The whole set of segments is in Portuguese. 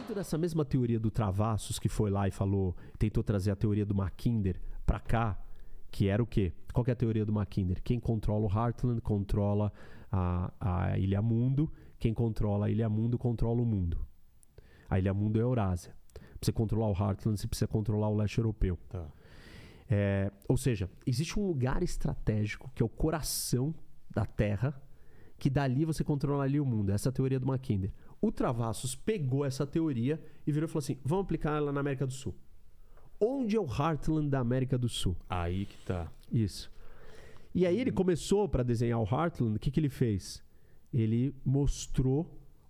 Dentro dessa mesma teoria do Travassos, que foi lá e falou, tentou trazer a teoria do Mackinder para cá, que era o quê? Qual que é a teoria do Mackinder? Quem controla o Heartland controla a, a Ilha Mundo, quem controla a Ilha Mundo controla o mundo. A Ilha Mundo é a Eurásia. Pra você controlar o Heartland, você precisa controlar o leste europeu. Tá. É, ou seja, existe um lugar estratégico que é o coração da Terra, que dali você controla ali o mundo. Essa é a teoria do Mackinder. O Travassos pegou essa teoria e virou e falou assim: vamos aplicar ela na América do Sul. Onde é o Heartland da América do Sul? Aí que tá. Isso. E aí ele começou para desenhar o Heartland, o que, que ele fez? Ele mostrou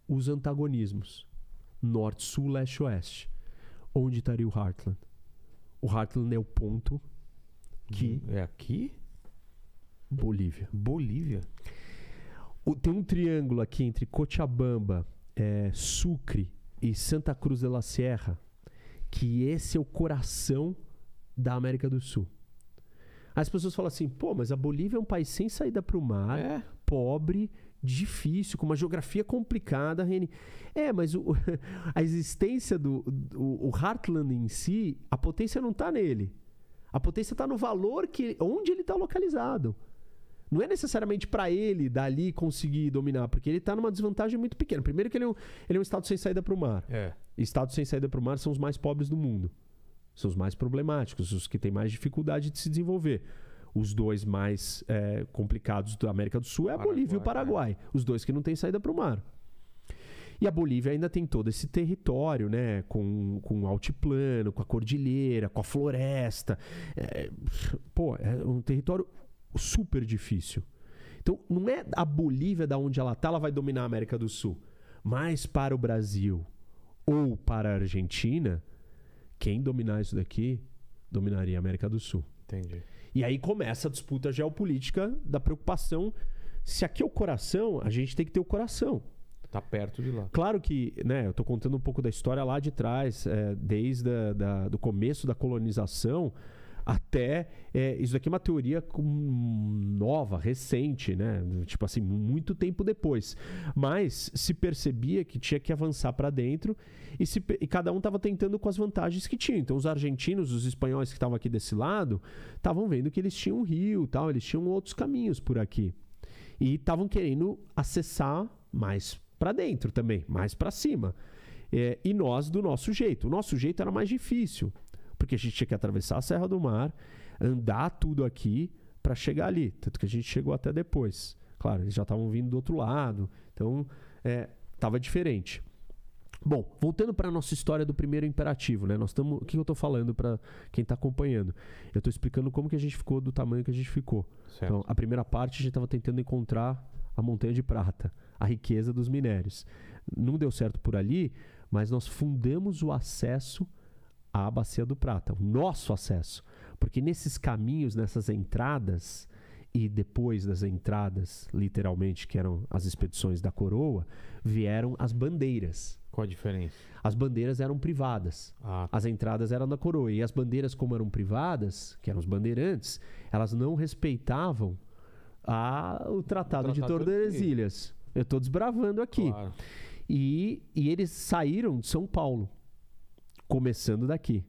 os antagonismos: norte, sul, leste, oeste. Onde estaria o Heartland? O Heartland é o ponto que. É aqui? Bolívia. Bolívia. O, tem um triângulo aqui entre Cochabamba, é, Sucre e Santa Cruz de la Sierra, que esse é o coração da América do Sul. As pessoas falam assim, pô, mas a Bolívia é um país sem saída para o mar, é. pobre, difícil, com uma geografia complicada, Reni. É, mas o, a existência do, do o Heartland em si, a potência não está nele. A potência está no valor que onde ele está localizado. Não é necessariamente para ele dali conseguir dominar, porque ele tá numa desvantagem muito pequena. Primeiro que ele é um, ele é um estado sem saída para o mar. É. Estados sem saída para o mar são os mais pobres do mundo. São os mais problemáticos, os que têm mais dificuldade de se desenvolver. Os dois mais é, complicados da América do Sul é a Paraguai, Bolívia e o é. Paraguai. É. Os dois que não têm saída para o mar. E a Bolívia ainda tem todo esse território, né? Com, com altiplano, com a cordilheira, com a floresta. É, pô, é um território super difícil. Então, não é a Bolívia da onde ela está, ela vai dominar a América do Sul. Mas para o Brasil ou para a Argentina, quem dominar isso daqui dominaria a América do Sul. Entendi. E aí começa a disputa geopolítica da preocupação. Se aqui é o coração, a gente tem que ter o coração. Tá perto de lá. Claro que, né, eu tô contando um pouco da história lá de trás, é, desde a, da, do começo da colonização até é, isso daqui é uma teoria nova, recente, né? Tipo assim, muito tempo depois. Mas se percebia que tinha que avançar para dentro e, se, e cada um estava tentando com as vantagens que tinha. Então os argentinos, os espanhóis que estavam aqui desse lado, estavam vendo que eles tinham um rio, tal, eles tinham outros caminhos por aqui e estavam querendo acessar mais para dentro também, mais para cima. É, e nós do nosso jeito. O nosso jeito era mais difícil porque a gente tinha que atravessar a Serra do Mar, andar tudo aqui para chegar ali. Tanto que a gente chegou até depois. Claro, eles já estavam vindo do outro lado, então estava é, diferente. Bom, voltando para a nossa história do primeiro imperativo, né? Nós estamos, o que eu estou falando para quem está acompanhando? Eu estou explicando como que a gente ficou do tamanho que a gente ficou. Certo. Então, a primeira parte a gente estava tentando encontrar a montanha de prata, a riqueza dos minérios. Não deu certo por ali, mas nós fundamos o acesso à Bacia do Prata, o nosso acesso. Porque nesses caminhos, nessas entradas, e depois das entradas, literalmente, que eram as expedições da coroa, vieram as bandeiras. Qual a diferença? As bandeiras eram privadas. Ah. Tá. As entradas eram da coroa. E as bandeiras, como eram privadas, que eram os bandeirantes, elas não respeitavam a, o, tratado o Tratado de Tordesilhas. Eu estou desbravando aqui. Claro. E, e eles saíram de São Paulo começando daqui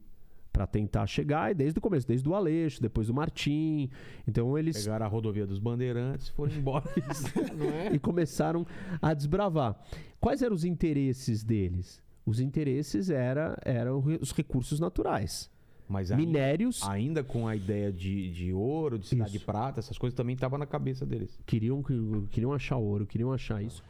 para tentar chegar e desde o começo, desde o Aleixo, depois do Martim. Então eles pegaram a rodovia dos Bandeirantes, foram embora é? né? e começaram a desbravar. Quais eram os interesses deles? Os interesses era, eram os recursos naturais. Mas ainda, minérios. Ainda com a ideia de, de ouro, de cidade isso. de prata, essas coisas também estavam na cabeça deles. Queriam, queriam achar ouro, queriam achar isso.